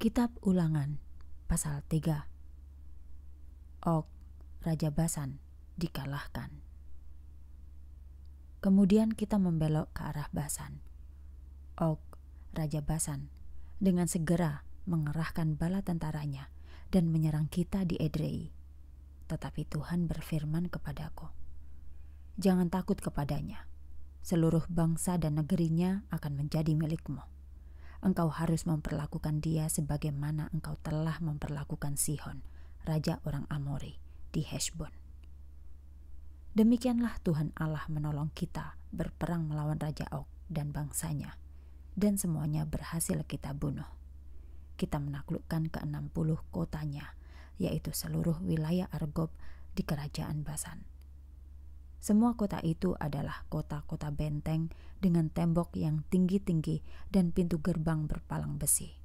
Kitab Ulangan pasal 3 Ok, Raja Basan dikalahkan. Kemudian kita membelok ke arah Basan. Ok, Raja Basan dengan segera mengerahkan bala tentaranya dan menyerang kita di Edrei. Tetapi Tuhan berfirman kepadaku, Jangan takut kepadanya, seluruh bangsa dan negerinya akan menjadi milikmu engkau harus memperlakukan dia sebagaimana engkau telah memperlakukan Sihon, raja orang Amori, di Heshbon. Demikianlah Tuhan Allah menolong kita berperang melawan Raja Og dan bangsanya, dan semuanya berhasil kita bunuh. Kita menaklukkan ke-60 kotanya, yaitu seluruh wilayah Argob di kerajaan Basan semua kota itu adalah kota-kota benteng dengan tembok yang tinggi-tinggi dan pintu gerbang berpalang besi.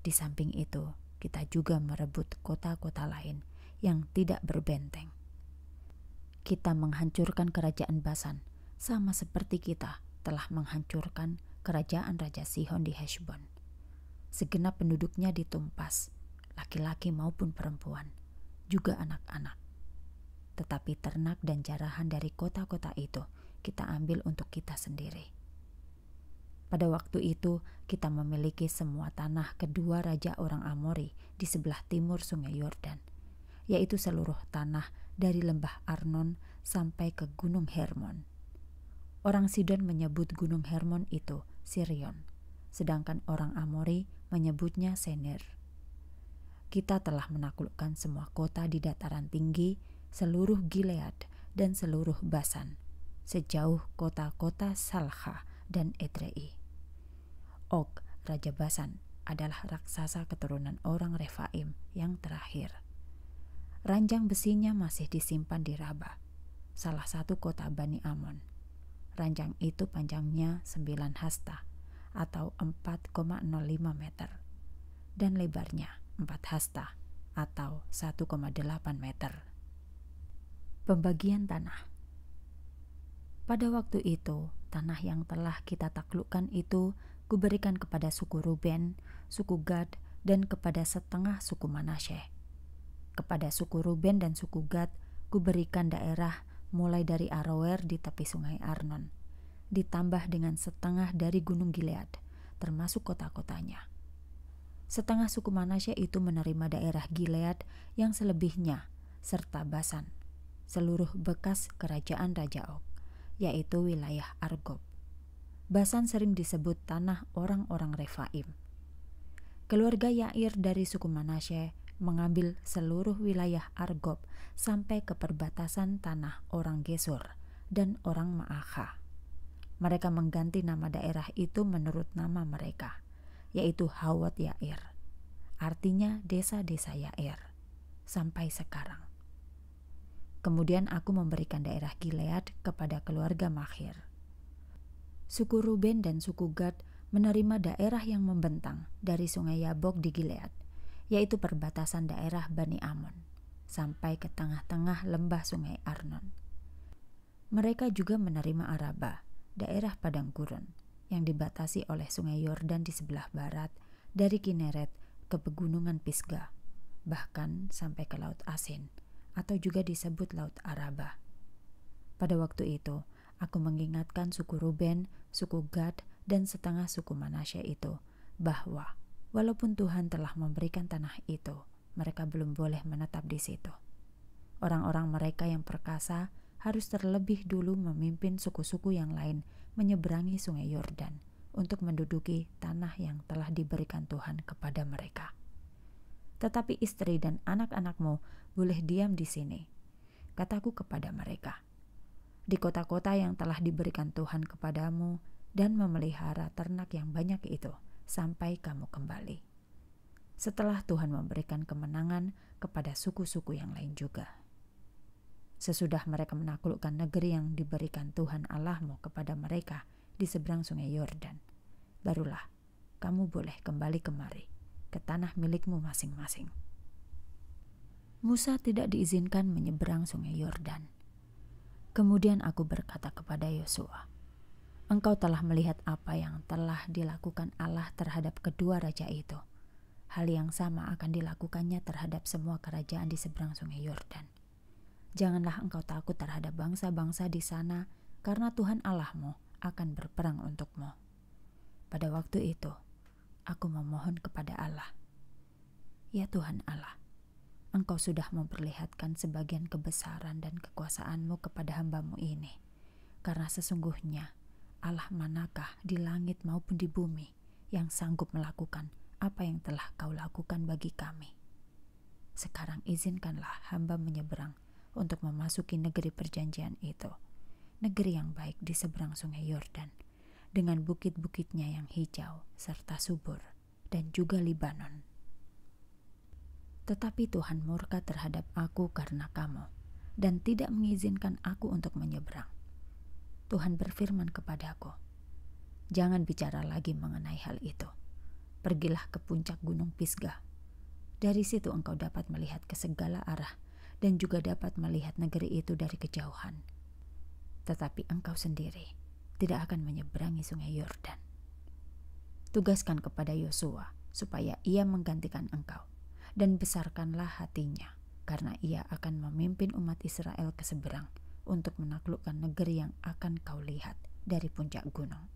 Di samping itu, kita juga merebut kota-kota lain yang tidak berbenteng. Kita menghancurkan kerajaan Basan, sama seperti kita telah menghancurkan kerajaan Raja Sihon di Heshbon. Segenap penduduknya ditumpas, laki-laki maupun perempuan, juga anak-anak tetapi ternak dan jarahan dari kota-kota itu kita ambil untuk kita sendiri. Pada waktu itu, kita memiliki semua tanah kedua raja orang Amori di sebelah timur Sungai Yordan, yaitu seluruh tanah dari lembah Arnon sampai ke Gunung Hermon. Orang Sidon menyebut Gunung Hermon itu Sirion, sedangkan orang Amori menyebutnya Senir. Kita telah menaklukkan semua kota di dataran tinggi seluruh Gilead dan seluruh Basan, sejauh kota-kota Salha dan Edrei. Og, Raja Basan, adalah raksasa keturunan orang Refaim yang terakhir. Ranjang besinya masih disimpan di Raba, salah satu kota Bani Amon. Ranjang itu panjangnya 9 hasta atau 4,05 meter dan lebarnya 4 hasta atau 1,8 meter. Pembagian tanah. Pada waktu itu, tanah yang telah kita taklukkan itu kuberikan kepada suku Ruben, suku Gad, dan kepada setengah suku Manasye. Kepada suku Ruben dan suku Gad, kuberikan daerah mulai dari Aroer di tepi sungai Arnon, ditambah dengan setengah dari gunung Gilead, termasuk kota-kotanya. Setengah suku Manasye itu menerima daerah Gilead yang selebihnya, serta Basan seluruh bekas kerajaan Raja Ok, yaitu wilayah Argob. Basan sering disebut tanah orang-orang Refaim. Keluarga Yair dari suku Manasye mengambil seluruh wilayah Argob sampai ke perbatasan tanah orang Gesur dan orang Ma'akha. Mereka mengganti nama daerah itu menurut nama mereka, yaitu Hawat Yair. Artinya desa-desa Yair. Sampai sekarang. Kemudian aku memberikan daerah Gilead kepada keluarga Mahir. Suku Ruben dan suku Gad menerima daerah yang membentang dari sungai Yabok di Gilead, yaitu perbatasan daerah Bani Amon, sampai ke tengah-tengah lembah sungai Arnon. Mereka juga menerima Araba, daerah padang gurun, yang dibatasi oleh sungai Yordan di sebelah barat, dari Kineret ke pegunungan Pisgah, bahkan sampai ke Laut Asin, atau juga disebut Laut Araba. Pada waktu itu, aku mengingatkan suku Ruben, suku Gad, dan setengah suku Manasya itu bahwa walaupun Tuhan telah memberikan tanah itu, mereka belum boleh menetap di situ. Orang-orang mereka yang perkasa harus terlebih dulu memimpin suku-suku yang lain menyeberangi Sungai Yordan untuk menduduki tanah yang telah diberikan Tuhan kepada mereka tetapi istri dan anak-anakmu boleh diam di sini. Kataku kepada mereka, di kota-kota yang telah diberikan Tuhan kepadamu dan memelihara ternak yang banyak itu sampai kamu kembali. Setelah Tuhan memberikan kemenangan kepada suku-suku yang lain juga. Sesudah mereka menaklukkan negeri yang diberikan Tuhan Allahmu kepada mereka di seberang sungai Yordan, barulah kamu boleh kembali kemari ke tanah milikmu masing-masing. Musa tidak diizinkan menyeberang sungai Yordan. Kemudian aku berkata kepada Yosua, "Engkau telah melihat apa yang telah dilakukan Allah terhadap kedua raja itu. Hal yang sama akan dilakukannya terhadap semua kerajaan di seberang sungai Yordan. Janganlah engkau takut terhadap bangsa-bangsa di sana, karena Tuhan Allahmu akan berperang untukmu." Pada waktu itu, aku memohon kepada Allah. Ya Tuhan Allah, Engkau sudah memperlihatkan sebagian kebesaran dan kekuasaanmu kepada hambamu ini, karena sesungguhnya Allah manakah di langit maupun di bumi yang sanggup melakukan apa yang telah kau lakukan bagi kami. Sekarang izinkanlah hamba menyeberang untuk memasuki negeri perjanjian itu, negeri yang baik di seberang sungai Yordan, dengan bukit-bukitnya yang hijau serta subur, dan juga Libanon. Tetapi Tuhan murka terhadap aku karena kamu, dan tidak mengizinkan aku untuk menyeberang. Tuhan berfirman kepadaku, "Jangan bicara lagi mengenai hal itu. Pergilah ke puncak Gunung Pisgah. Dari situ engkau dapat melihat ke segala arah dan juga dapat melihat negeri itu dari kejauhan. Tetapi engkau sendiri tidak akan menyeberangi sungai Yordan. Tugaskan kepada Yosua supaya ia menggantikan engkau dan besarkanlah hatinya karena ia akan memimpin umat Israel ke seberang untuk menaklukkan negeri yang akan kau lihat dari puncak gunung.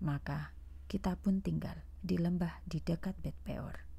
Maka kita pun tinggal di lembah di dekat Bet Peor